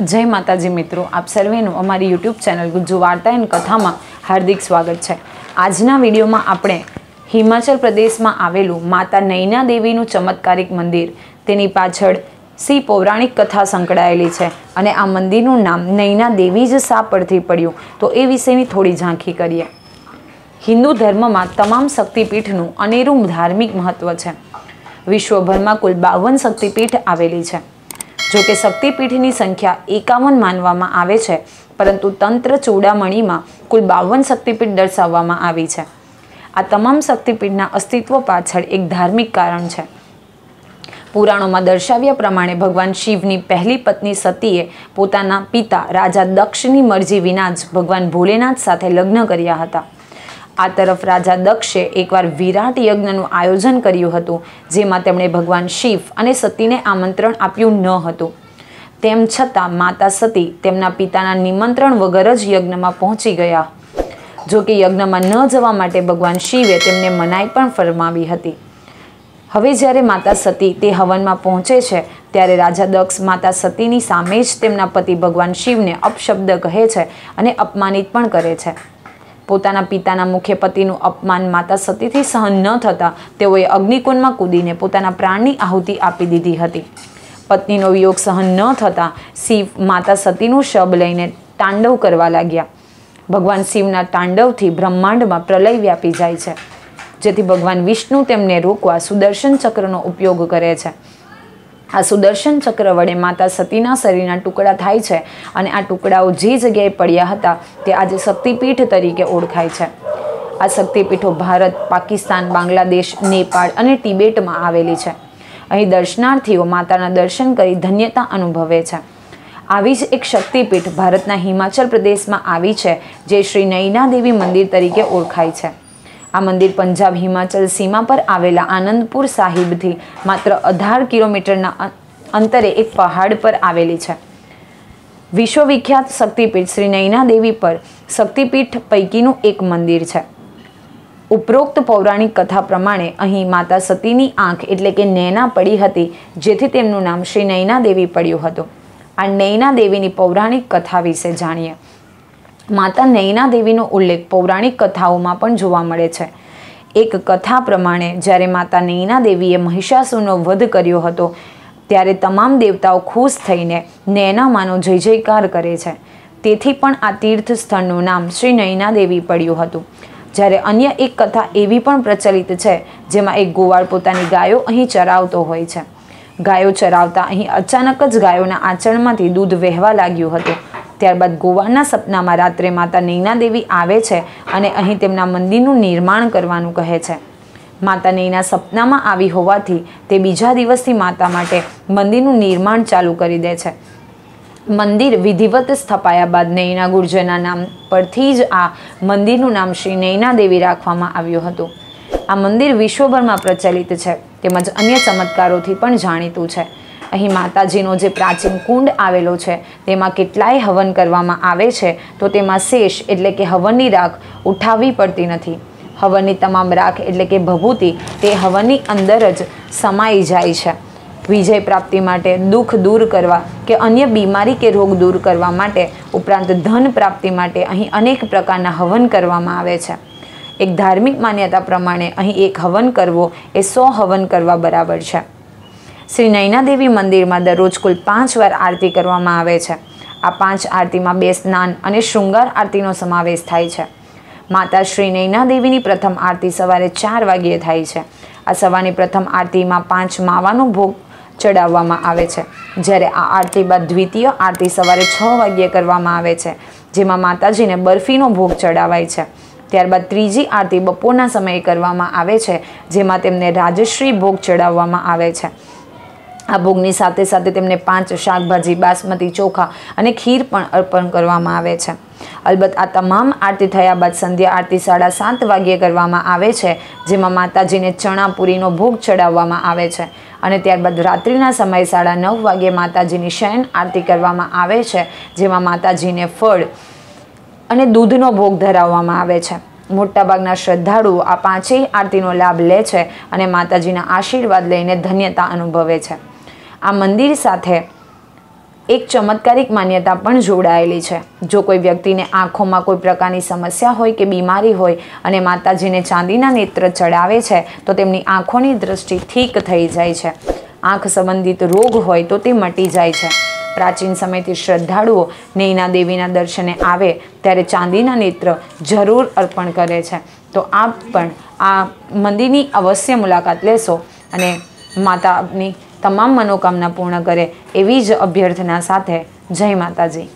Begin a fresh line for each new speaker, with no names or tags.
જય માતાજી મિત્રો આપ સર્વેનું અમારી યુટ્યુબ ચેનલ ગુજુ વાર્તા એન્ડ કથામાં હાર્દિક સ્વાગત છે આજના વિડીયોમાં આપણે હિમાચલ પ્રદેશમાં આવેલું માતા નૈના દેવીનું ચમત્કારિક મંદિર તેની પાછળ સી પૌરાણિક કથા સંકળાયેલી છે અને આ મંદિરનું નામ નૈના દેવી જ સા પરથી પડ્યું તો એ વિશેની થોડી ઝાંખી કરીએ હિન્દુ ધર્મમાં તમામ શક્તિપીઠનું અનેરું ધાર્મિક મહત્ત્વ છે વિશ્વભરમાં કુલ બાવન શક્તિપીઠ આવેલી છે જોકે શક્તિપીઠની સંખ્યા એકાવન માનવામાં આવે છે પરંતુ તંત્ર ચૂડામણીમાં કુલ બાવન શક્તિપીઠ દર્શાવવામાં આવી છે આ તમામ શક્તિપીઠના અસ્તિત્વ પાછળ એક ધાર્મિક કારણ છે પુરાણોમાં દર્શાવ્યા પ્રમાણે ભગવાન શિવની પહેલી પત્ની સતીએ પોતાના પિતા રાજા દક્ષની મરજી વિના જ ભગવાન ભોલેનાથ સાથે લગ્ન કર્યા હતા આ તરફ રાજા દક્ષે એકવાર વિરાટ યજ્ઞનું આયોજન કર્યું હતું જેમાં તેમણે ભગવાન શિવ અને સતીને આમંત્રણ આપ્યું ન હતું તેમ છતાં માતા સતી તેમના પિતાના નિમંત્રણ વગર જ યજ્ઞમાં પહોંચી ગયા જો કે યજ્ઞમાં ન જવા માટે ભગવાન શિવે તેમને મનાઈ પણ ફરમાવી હતી હવે જ્યારે માતા સતી તે હવનમાં પહોંચે છે ત્યારે રાજા દક્ષ માતા સતીની સામે જ તેમના પતિ ભગવાન શિવને અપશબ્દ કહે છે અને અપમાનિત પણ કરે છે પોતાના પિતાના મુખ્ય પતિનું અપમાન માતા સતીથી સહન ન થતાં તેઓએ અગ્નિકુંડમાં કૂદીને પોતાના પ્રાણની આહુતિ આપી દીધી હતી પત્નીનો વિયોગ સહન ન થતાં શિવ માતા સતીનું શબ લઈને તાંડવ કરવા લાગ્યા ભગવાન શિવના તાંડવથી બ્રહ્માંડમાં પ્રલય વ્યાપી જાય છે જેથી ભગવાન વિષ્ણુ તેમને રોકવા સુદર્શન ચક્રનો ઉપયોગ કરે છે આ સુદર્શન ચક્ર વડે માતા સતીના શરીરના ટુકડા થાય છે અને આ ટુકડાઓ જે જગ્યાએ પડ્યા હતા તે આજે શક્તિપીઠ તરીકે ઓળખાય છે આ શક્તિપીઠો ભારત પાકિસ્તાન બાંગ્લાદેશ નેપાળ અને તિબેટમાં આવેલી છે અહીં દર્શનાર્થીઓ માતાના દર્શન કરી ધન્યતા અનુભવે છે આવી જ એક શક્તિપીઠ ભારતના હિમાચલ પ્રદેશમાં આવી છે જે શ્રી નૈના દેવી મંદિર તરીકે ઓળખાય છે આ મંદિર પંજાબ હિમાચલ સીમા પર આવેલા આનંદપુર સાહિબથી માત્ર અઢાર કિલોમીટરના અંતરે એક પહાડ પર આવેલી છે વિશ્વવિખ્યાત શક્તિપીઠ શ્રી નૈના દેવી પર શક્તિપીઠ પૈકીનું એક મંદિર છે ઉપરોક્ત પૌરાણિક કથા પ્રમાણે અહીં માતા સતીની આંખ એટલે કે નૈના પડી હતી જેથી તેમનું નામ શ્રી નૈના દેવી પડ્યું હતું આ નૈના દેવીની પૌરાણિક કથા વિશે જાણીએ માતા નૈના દેવીનો ઉલ્લેખ પૌરાણિક કથાઓમાં પણ જોવા મળે છે એક કથા પ્રમાણે જ્યારે માતા નૈના દેવીએ મહિષાસુરનો વધ કર્યો હતો ત્યારે તમામ દેવતાઓ ખુશ થઈને નૈનામાનો જય જયકાર કરે છે તેથી પણ આ તીર્થ સ્થળનું નામ શ્રી નૈના દેવી પડ્યું હતું જ્યારે અન્ય એક કથા એવી પણ પ્રચલિત છે જેમાં એક ગોવાળ પોતાની ગાયો અહીં ચરાવતો હોય છે ગાયો ચરાવતા અહીં અચાનક જ ગાયોના આચરણમાંથી દૂધ વહેવા લાગ્યું હતું ત્યારબાદ ગોવાના સપનામાં રાત્રે માતા નૈનાદેવી આવે છે અને અહીં તેમના મંદિરનું નિર્માણ કરવાનું કહે છે માતા નૈના સપનામાં આવી હોવાથી તે બીજા દિવસથી માતા માટે મંદિરનું નિર્માણ ચાલુ કરી દે છે મંદિર વિધિવત સ્થપાયા બાદ નૈના ગુર્જરના નામ પરથી જ આ મંદિરનું નામ શ્રી નૈના દેવી રાખવામાં આવ્યું હતું આ મંદિર વિશ્વભરમાં પ્રચલિત છે તેમજ અન્ય ચમત્કારોથી પણ જાણીતું છે અહીં માતાજીનો જે પ્રાચીન કુંડ આવેલો છે તેમાં કેટલાય હવન કરવામાં આવે છે તો તેમાં શેષ એટલે કે હવનની રાખ ઉઠાવવી પડતી નથી હવનની તમામ રાખ એટલે કે ભભૂતિ તે હવનની અંદર જ સમાઈ જાય છે વિજય પ્રાપ્તિ માટે દુઃખ દૂર કરવા કે અન્ય બીમારી કે રોગ દૂર કરવા માટે ઉપરાંત ધન પ્રાપ્તિ માટે અહીં અનેક પ્રકારના હવન કરવામાં આવે છે એક ધાર્મિક માન્યતા પ્રમાણે અહીં એક હવન કરવો એ સો હવન કરવા બરાબર છે શ્રી નૈનાદેવી મંદિરમાં દરરોજ કુલ પાંચ વાર આરતી કરવામાં આવે છે આ પાંચ આરતીમાં બે સ્નાન અને શૃંગાર આરતીનો સમાવેશ થાય છે માતા શ્રી નૈના પ્રથમ આરતી સવારે ચાર વાગ્યે થાય છે આ સવારની પ્રથમ આરતીમાં પાંચ માવાનો ભોગ ચડાવવામાં આવે છે જ્યારે આ આરતી બાદ દ્વિતીય આરતી સવારે છ વાગ્યે કરવામાં આવે છે જેમાં માતાજીને બરફીનો ભોગ ચડાવાય છે ત્યારબાદ ત્રીજી આરતી બપોરના સમયે કરવામાં આવે છે જેમાં તેમને રાજશ્રી ભોગ ચડાવવામાં આવે છે આ ભોગની સાથે સાથે તેમને પાંચ શાકભાજી બાસમતી ચોખા અને ખીર પણ અર્પણ કરવામાં આવે છે અલબત્ત આ તમામ આરતી થયા બાદ સંધ્યા આરતી સાડા સાત વાગ્યે કરવામાં આવે છે જેમાં માતાજીને ચણાપુરીનો ભોગ ચડાવવામાં આવે છે અને ત્યારબાદ રાત્રિના સમયે સાડા નવ વાગ્યે માતાજીની શયન આરતી કરવામાં આવે છે જેમાં માતાજીને ફળ અને દૂધનો ભોગ ધરાવવામાં આવે છે મોટાભાગના શ્રદ્ધાળુઓ આ પાંચેય આરતીનો લાભ લે છે અને માતાજીના આશીર્વાદ લઈને ધન્યતા અનુભવે છે આ મંદિર સાથે એક ચમત્કારિક માન્યતા પણ જોડાયેલી છે જો કોઈ વ્યક્તિને આંખોમાં કોઈ પ્રકારની સમસ્યા હોય કે બીમારી હોય અને માતાજીને ચાંદીના નેત્ર ચડાવે છે તો તેમની આંખોની દ્રષ્ટિ ઠીક થઈ જાય છે આંખ સંબંધિત રોગ હોય તો તે મટી જાય છે પ્રાચીન સમયથી શ્રદ્ધાળુઓ નૈના દેવીના દર્શને આવે ત્યારે ચાંદીના નેત્ર જરૂર અર્પણ કરે છે તો આપ પણ આ મંદિરની અવશ્ય મુલાકાત લેશો અને માતાની તમામ મનોકામના પૂર્ણ કરે એવી જ અભ્યર્થના સાથે જય માતાજી